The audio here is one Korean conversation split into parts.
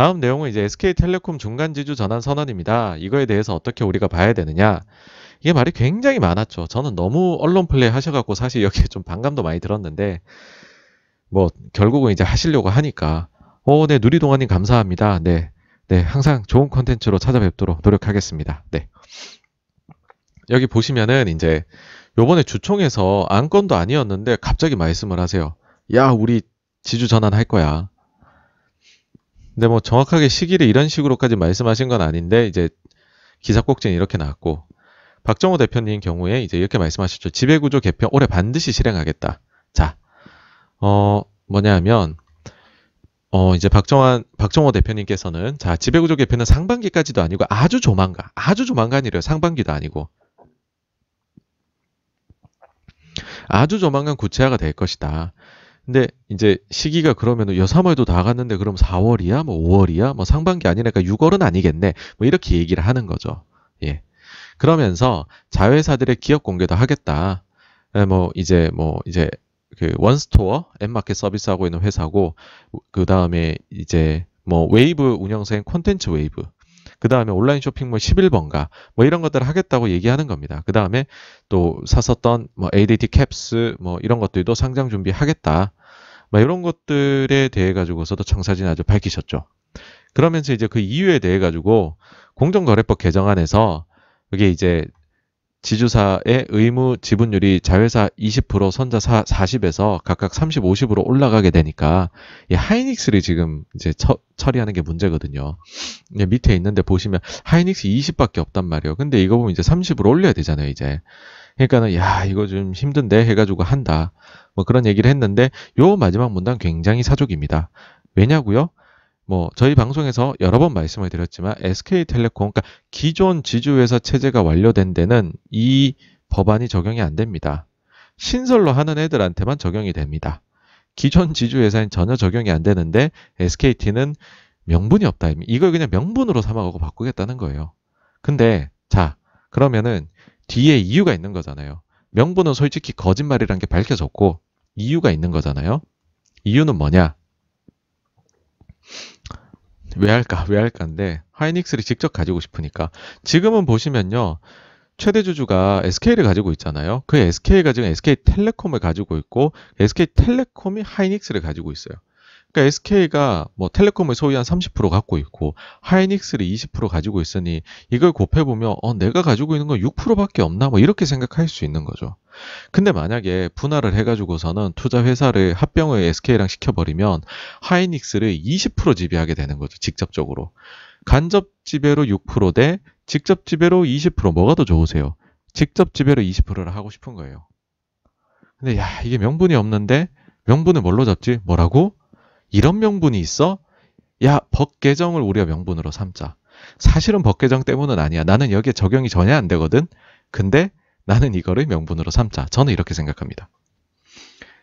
다음 내용은 이제 SK텔레콤 중간지주 전환 선언입니다. 이거에 대해서 어떻게 우리가 봐야 되느냐. 이게 말이 굉장히 많았죠. 저는 너무 언론 플레이 하셔갖고 사실 여기에 좀 반감도 많이 들었는데, 뭐, 결국은 이제 하시려고 하니까, 어, 네, 누리동아님 감사합니다. 네. 네, 항상 좋은 컨텐츠로 찾아뵙도록 노력하겠습니다. 네. 여기 보시면은 이제 요번에 주총에서 안건도 아니었는데 갑자기 말씀을 하세요. 야, 우리 지주 전환할 거야. 근데 뭐 정확하게 시기를 이런 식으로까지 말씀하신 건 아닌데 이제 기사 꼭지는 이렇게 나왔고 박정호 대표님 경우에 이제 이렇게 말씀하셨죠. 지배구조 개편 올해 반드시 실행하겠다. 자, 어 뭐냐하면 어 이제 박정환 박정호 대표님께서는 자 지배구조 개편은 상반기까지도 아니고 아주 조만간 아주 조만간이래요. 상반기도 아니고 아주 조만간 구체화가 될 것이다. 근데 이제 시기가 그러면은 여 3월도 다 갔는데 그럼 4월이야? 뭐 5월이야? 뭐 상반기 아니니까 6월은 아니겠네. 뭐 이렇게 얘기를 하는 거죠. 예. 그러면서 자회사들의 기업 공개도 하겠다. 에, 예, 뭐 이제 뭐 이제 그 원스토어 앱마켓 서비스하고 있는 회사고 그 다음에 이제 뭐 웨이브 운영사인 콘텐츠 웨이브 그 다음에 온라인 쇼핑몰 11번가 뭐 이런 것들을 하겠다고 얘기하는 겁니다. 그 다음에 또 샀었던 뭐 ADT 캡스 뭐 이런 것들도 상장 준비하겠다. 막 이런 것들에 대해 가지고서도 청사진 아주 밝히셨죠. 그러면서 이제 그 이유에 대해 가지고 공정거래법 개정안에서 그게 이제 지주사의 의무 지분율이 자회사 20% 선자 40에서 각각 30, 50으로 올라가게 되니까 이 하이닉스를 지금 이제 처, 처리하는 게 문제거든요. 밑에 있는데 보시면 하이닉스 20밖에 없단 말이에요. 근데 이거 보면 이제 30으로 올려야 되잖아요, 이제. 그러니까는 야, 이거 좀 힘든데 해 가지고 한다. 뭐 그런 얘기를 했는데 요 마지막 문단 굉장히 사족입니다. 왜냐고요? 뭐 저희 방송에서 여러 번 말씀을 드렸지만 SK텔레콤 그러니까 기존 지주회사 체제가 완료된 데는 이 법안이 적용이 안 됩니다. 신설로 하는 애들한테만 적용이 됩니다. 기존 지주회사엔 전혀 적용이 안 되는데 SKT는 명분이 없다. 이걸 그냥 명분으로 삼아가고 바꾸겠다는 거예요. 근데 자 그러면은 뒤에 이유가 있는 거잖아요. 명분은 솔직히 거짓말이란 게 밝혀졌고 이유가 있는 거잖아요. 이유는 뭐냐? 왜 할까? 왜 할까인데 하이닉스를 직접 가지고 싶으니까 지금은 보시면요. 최대 주주가 SK를 가지고 있잖아요. 그 SK가 지금 SK텔레콤을 가지고 있고 SK텔레콤이 하이닉스를 가지고 있어요. 그러니까 SK가 뭐 텔레콤을 소유 한30% 갖고 있고 하이닉스를 20% 가지고 있으니 이걸 곱해 보면 어 내가 가지고 있는 건 6%밖에 없나 뭐 이렇게 생각할 수 있는 거죠. 근데 만약에 분할을 해가지고서는 투자 회사를 합병을 SK랑 시켜버리면 하이닉스를 20% 지배하게 되는 거죠. 직접적으로 간접 지배로 6%대 직접 지배로 20% 뭐가 더 좋으세요? 직접 지배로 20%를 하고 싶은 거예요. 근데 야 이게 명분이 없는데 명분을 뭘로 잡지? 뭐라고? 이런 명분이 있어? 야, 법 개정을 우리가 명분으로 삼자. 사실은 법 개정 때문은 아니야. 나는 여기에 적용이 전혀 안 되거든. 근데 나는 이거를 명분으로 삼자. 저는 이렇게 생각합니다.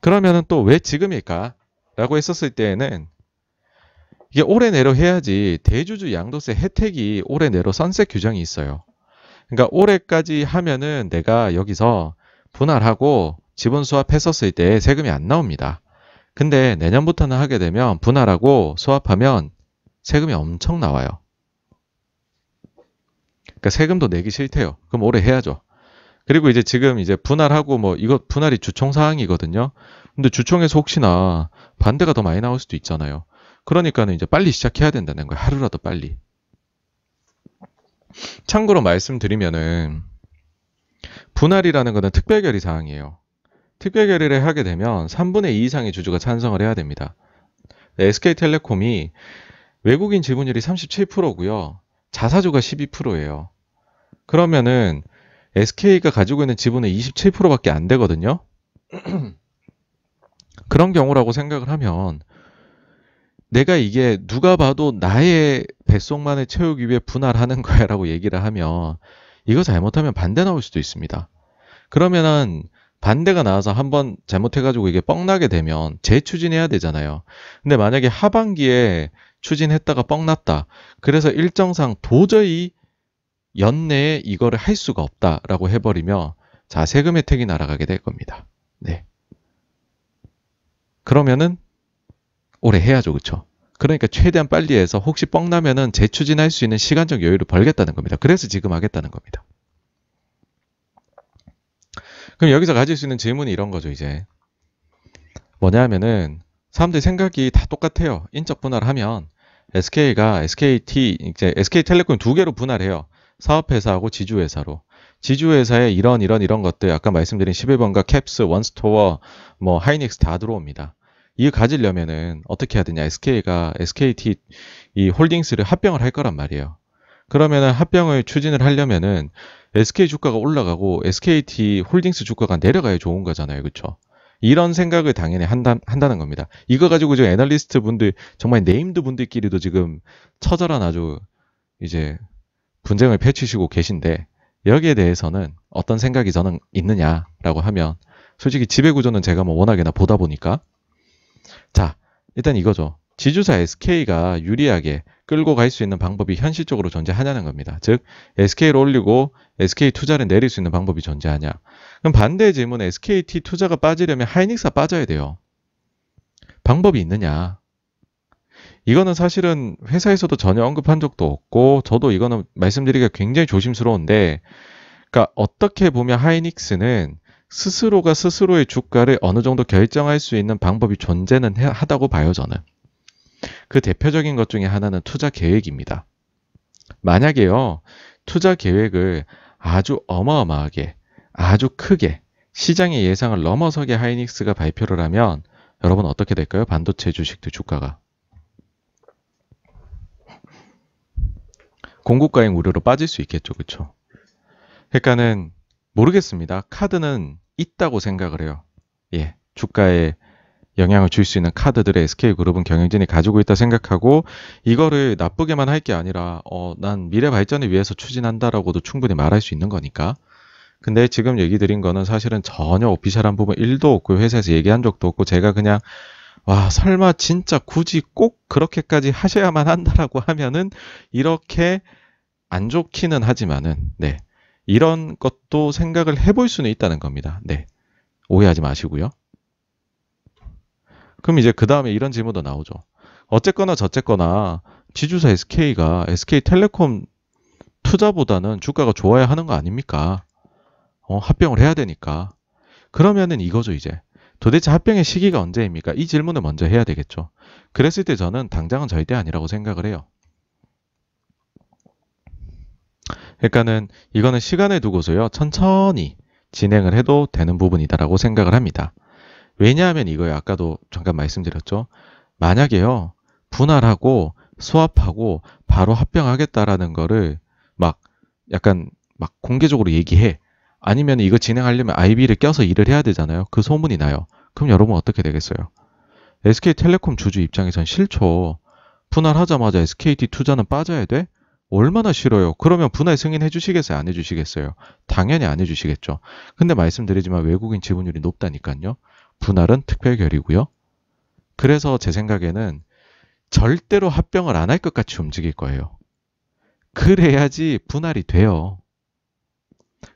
그러면 또왜 지금일까? 라고 했었을 때에는 이게 올해 내로 해야지 대주주 양도세 혜택이 올해 내로 선세 규정이 있어요. 그러니까 올해까지 하면은 내가 여기서 분할하고 지분 수합했었을 때 세금이 안 나옵니다. 근데 내년부터는 하게 되면 분할하고 소합하면 세금이 엄청 나와요. 그러니까 세금도 내기 싫대요. 그럼 오래 해야죠. 그리고 이제 지금 이제 분할하고 뭐 이거 분할이 주총 사항이거든요. 근데 주총에서 혹시나 반대가 더 많이 나올 수도 있잖아요. 그러니까는 이제 빨리 시작해야 된다는 거예요. 하루라도 빨리. 참고로 말씀드리면은 분할이라는 거는 특별결의 사항이에요. 특별 결의를 하게 되면 3분의 2 이상의 주주가 찬성을 해야 됩니다. SK텔레콤이 네, 외국인 지분율이 37%고요. 자사주가 12%예요. 그러면은 SK가 가지고 있는 지분의 27%밖에 안 되거든요. 그런 경우라고 생각을 하면 내가 이게 누가 봐도 나의 뱃속만을 채우기 위해 분할하는 거야라고 얘기를 하면 이거 잘못하면 반대 나올 수도 있습니다. 그러면은 반대가 나와서 한번 잘못해가지고 이게 뻥나게 되면 재추진해야 되잖아요. 근데 만약에 하반기에 추진했다가 뻥났다. 그래서 일정상 도저히 연내에 이거를 할 수가 없다라고 해버리면 자 세금 혜택이 날아가게 될 겁니다. 네. 그러면은 오래 해야죠, 그쵸 그러니까 최대한 빨리 해서 혹시 뻥나면은 재추진할 수 있는 시간적 여유를 벌겠다는 겁니다. 그래서 지금 하겠다는 겁니다. 그럼 여기서 가질 수 있는 질문이 이런 거죠, 이제. 뭐냐 하면은, 사람들이 생각이 다 똑같아요. 인적 분할하면, 을 SK가 SKT, 이제 SK텔레콤 두 개로 분할해요. 사업회사하고 지주회사로. 지주회사에 이런, 이런, 이런 것들, 아까 말씀드린 11번가 캡스, 원스토어, 뭐, 하이닉스 다 들어옵니다. 이거 가지려면은 어떻게 해야 되냐. SK가 SKT 이 홀딩스를 합병을 할 거란 말이에요. 그러면은 합병을 추진을 하려면은 SK 주가가 올라가고 SKT 홀딩스 주가가 내려가야 좋은 거잖아요. 그렇죠? 이런 생각을 당연히 한다, 한다는 겁니다. 이거 가지고 지금 애널리스트 분들, 정말 네임드 분들끼리도 지금 처절한 아주 이제 분쟁을 펼치시고 계신데, 여기에 대해서는 어떤 생각이 저는 있느냐라고 하면, 솔직히 지배구조는 제가 뭐 워낙에나 보다 보니까, 자, 일단 이거죠. 지주사 SK가 유리하게 끌고 갈 수 있는 방법이 현실적으로 존재하냐는 겁니다. 즉 SK를 올리고 SK 투자를 내릴 수 있는 방법이 존재하냐. 그럼 반대의 질문 SKT 투자가 빠지려면 하이닉스가 빠져야 돼요. 방법이 있느냐? 이거는 사실은 회사에서도 전혀 언급한 적도 없고 저도 이거는 말씀드리기가 굉장히 조심스러운데 그러니까 어떻게 보면 하이닉스는 스스로가 스스로의 주가를 어느 정도 결정할 수 있는 방법이 존재는 하다고 봐요 저는. 그 대표적인 것 중에 하나는 투자 계획입니다. 만약에요, 투자 계획을 아주 어마어마하게, 아주 크게 시장의 예상을 넘어서게 하이닉스가 발표를 하면 여러분 어떻게 될까요? 반도체 주식들 주가가. 공급가행 우려로 빠질 수 있겠죠, 그쵸? 그러니까는 모르겠습니다. 카드는 있다고 생각을 해요. 예, 주가에 영향을 줄 수 있는 카드들의 SK 그룹은 경영진이 가지고 있다 생각하고 이거를 나쁘게만 할 게 아니라 어 난 미래 발전을 위해서 추진한다라고도 충분히 말할 수 있는 거니까. 근데 지금 얘기 드린 거는 사실은 전혀 오피셜한 부분 1도 없고 회사에서 얘기한 적도 없고 제가 그냥 와 설마 진짜 굳이 꼭 그렇게까지 하셔야만 한다라고 하면은 이렇게 안 좋기는 하지만은 네 이런 것도 생각을 해볼 수는 있다는 겁니다. 네 오해하지 마시고요. 그럼 이제 그 다음에 이런 질문도 나오죠. 어쨌거나 저쨌거나 지주사 SK가 SK텔레콤 투자보다는 주가가 좋아야 하는 거 아닙니까? 어, 합병을 해야 되니까. 그러면은 이거죠, 이제. 도대체 합병의 시기가 언제입니까? 이 질문을 먼저 해야 되겠죠. 그랬을 때 저는 당장은 절대 아니라고 생각을 해요. 그러니까는 이거는 시간을 두고서요, 천천히 진행을 해도 되는 부분이다라고 생각을 합니다. 왜냐하면 이거 아까도 잠깐 말씀드렸죠. 만약에요. 분할하고 수합하고 바로 합병하겠다라는 거를 막 약간 막 공개적으로 얘기해. 아니면 이거 진행하려면 IB를 껴서 일을 해야 되잖아요. 그 소문이 나요. 그럼 여러분 어떻게 되겠어요? SK텔레콤 주주 입장에선 싫죠. 분할하자마자 SKT 투자는 빠져야 돼? 얼마나 싫어요. 그러면 분할 승인해 주시겠어요? 안 해 주시겠어요? 당연히 안 해 주시겠죠. 근데 말씀드리지만 외국인 지분율이 높다니까요. 분할은 특별결이고요. 그래서 제 생각에는 절대로 합병을 안 할 것 같이 움직일 거예요. 그래야지 분할이 돼요.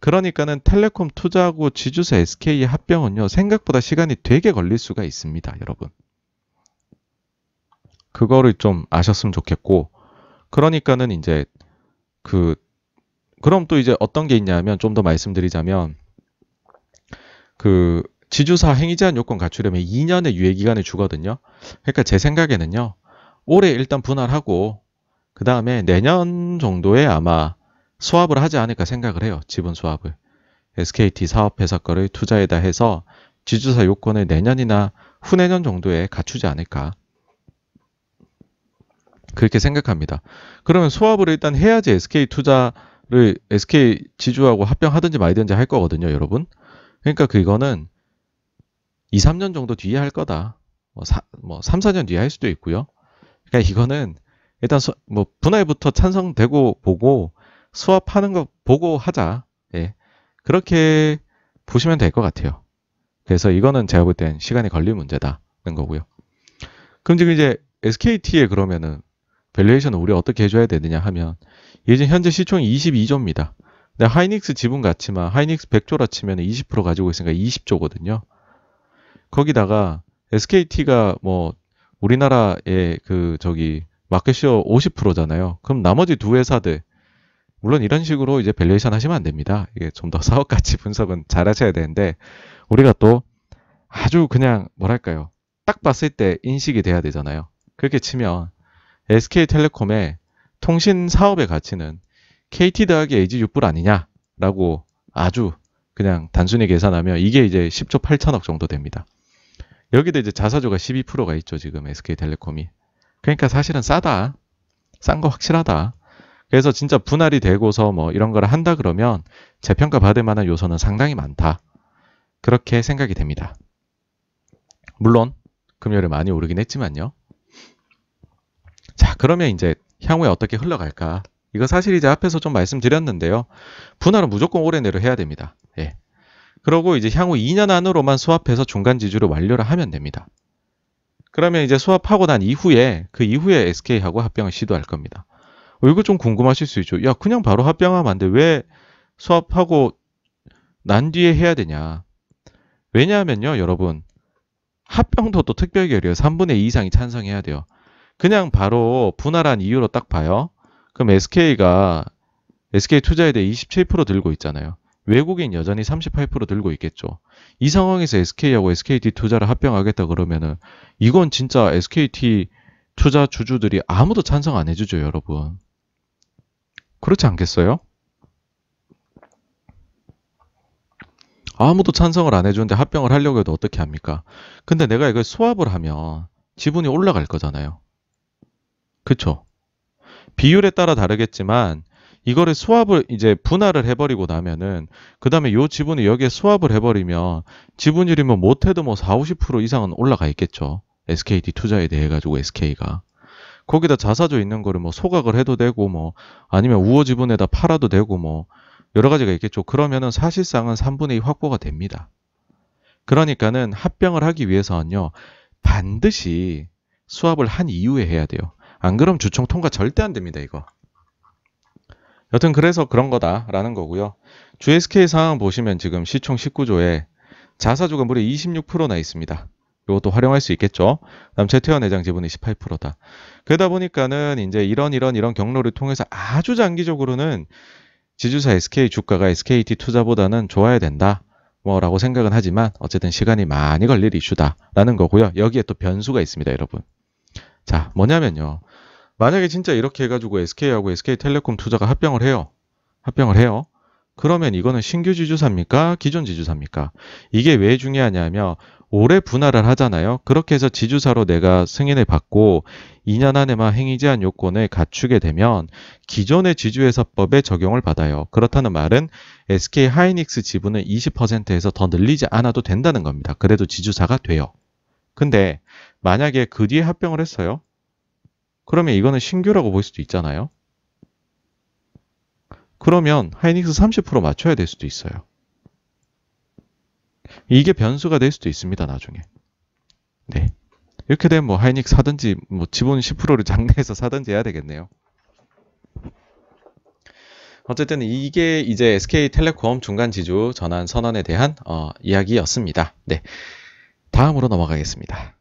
그러니까는 텔레콤 투자하고 지주사 SK의 합병은요, 생각보다 시간이 되게 걸릴 수가 있습니다, 여러분. 그거를 좀 아셨으면 좋겠고, 그러니까는 이제 그, 그럼 또 이제 어떤 게 있냐면 좀 더 말씀드리자면, 그, 지주사 행위 제한 요건 갖추려면 2년의 유예 기간을 주거든요. 그러니까 제 생각에는요. 올해 일단 분할하고 그 다음에 내년 정도에 아마 수합을 하지 않을까 생각을 해요. 지분 수합을. SKT 사업회사 거를 투자에다 해서 지주사 요건을 내년이나 후내년 정도에 갖추지 않을까. 그렇게 생각합니다. 그러면 수합을 일단 해야지 SK 투자를 SK 지주하고 합병하든지 말든지 할 거거든요, 여러분. 그러니까 그거는 2, 3년 정도 뒤에 할 거다. 뭐, 사, 뭐 3, 4년 뒤에 할 수도 있고요. 그러니까 이거는 일단 수, 뭐 분할부터 찬성되고 보고 수업하는거 보고 하자. 예. 그렇게 보시면 될 것 같아요. 그래서 이거는 제가 볼 땐 시간이 걸릴 문제다는 거고요. 그럼 지금 이제 SKT에 그러면은 밸류에이션을 우리 어떻게 해줘야 되느냐 하면 이게 현재 시총이 22조입니다. 근데 하이닉스 지분 같지만 하이닉스 100조라 치면 20% 가지고 있으니까 20조거든요. 거기다가 SKT가 뭐 우리나라의 그 저기 마켓시 50%잖아요. 그럼 나머지 두 회사들 물론 이런 식으로 이제 밸류에이션 하시면 안 됩니다. 이게 좀 더 사업 가치 분석은 잘 하셔야 되는데 우리가 또 아주 그냥 뭐랄까요? 딱 봤을 때 인식이 돼야 되잖아요. 그렇게 치면 SK텔레콤의 통신 사업의 가치는 KT 더하기 AG 6불 아니냐라고 아주 그냥 단순히 계산하면 이게 이제 10조 8천억 정도 됩니다. 여기도 이제 자사주가 12%가 있죠. 지금 SK텔레콤이. 그러니까 사실은 싸다. 싼 거 확실하다. 그래서 진짜 분할이 되고서 뭐 이런 걸 한다 그러면 재평가 받을 만한 요소는 상당히 많다. 그렇게 생각이 됩니다. 물론 금요일에 많이 오르긴 했지만요. 자, 그러면 이제 향후에 어떻게 흘러갈까? 이거 사실 이제 앞에서 좀 말씀드렸는데요. 분할은 무조건 올해 내로 해야 됩니다. 예. 그러고 이제 향후 2년 안으로만 수 w 해서 중간 지주를 완료를 하면 됩니다. 그러면 이제 수 w 하고난 이후에 그 이후에 SK하고 합병을 시도할 겁니다. 어, 이거 좀 궁금하실 수 있죠. 야 그냥 바로 합병하면 안 돼. 왜수 w 하고난 뒤에 해야 되냐. 왜냐하면요 여러분 합병도 또특별결의에요 3분의 2 이상이 찬성해야 돼요. 그냥 바로 분할한 이유로 딱 봐요. 그럼 SK가 SK 투자에 대해 27% 들고 있잖아요. 외국인 여전히 38% 들고 있겠죠. 이 상황에서 SK하고 SKT 투자를 합병하겠다 그러면은 이건 진짜 SKT 투자 주주들이 아무도 찬성 안 해주죠, 여러분. 그렇지 않겠어요? 아무도 찬성을 안 해주는데 합병을 하려고 해도 어떻게 합니까? 근데 내가 이걸 수합을 하면 지분이 올라갈 거잖아요. 그쵸? 비율에 따라 다르겠지만 이거를 수합을 이제 분할을 해버리고 나면은 그 다음에 요지분이 여기에 수합을 해버리면 지분율이뭐 못해도 뭐 4, 50% 이상은 올라가 있겠죠. SKT 투자에 대해 가지고 SK가 거기다 자사주 있는 거를 뭐 소각을 해도 되고 뭐 아니면 우호 지분에다 팔아도 되고 뭐 여러 가지가 있겠죠. 그러면은 사실상은 3분의 2 확보가 됩니다. 그러니까는 합병을 하기 위해서는요 반드시 수합을 한 이후에 해야 돼요. 안 그럼 주총 통과 절대 안 됩니다 이거. 여튼 그래서 그런 거다라는 거고요. GSK 상황 보시면 지금 시총 19조에 자사주가 무려 26%나 있습니다. 이것도 활용할 수 있겠죠. 그다음 최태원 회장 지분이 18%다. 그러다 보니까는 이제 이런 이런 이런 경로를 통해서 아주 장기적으로는 지주사 SK 주가가 SKT 투자보다는 좋아야 된다. 뭐라고 생각은 하지만 어쨌든 시간이 많이 걸릴 이슈다라는 거고요. 여기에 또 변수가 있습니다, 여러분. 자, 뭐냐면요. 만약에 진짜 이렇게 해가지고 SK하고 SK텔레콤 투자가 합병을 해요. 합병을 해요. 그러면 이거는 신규 지주사입니까? 기존 지주사입니까? 이게 왜 중요하냐면 올해 분할을 하잖아요. 그렇게 해서 지주사로 내가 승인을 받고 2년 안에만 행위 제한 요건을 갖추게 되면 기존의 지주회사법에 적용을 받아요. 그렇다는 말은 SK 하이닉스 지분을 20%에서 더 늘리지 않아도 된다는 겁니다. 그래도 지주사가 돼요. 근데 만약에 그 뒤에 합병을 했어요. 그러면 이거는 신규라고 볼 수도 있잖아요. 그러면 하이닉스 30% 맞춰야 될 수도 있어요. 이게 변수가 될 수도 있습니다, 나중에. 네. 이렇게 되면 뭐 하이닉스 사든지 뭐 지분 10%를 장내에서 사든지 해야 되겠네요. 어쨌든 이게 이제 SK텔레콤 중간 지주 전환 선언에 대한 어, 이야기였습니다. 네. 다음으로 넘어가겠습니다.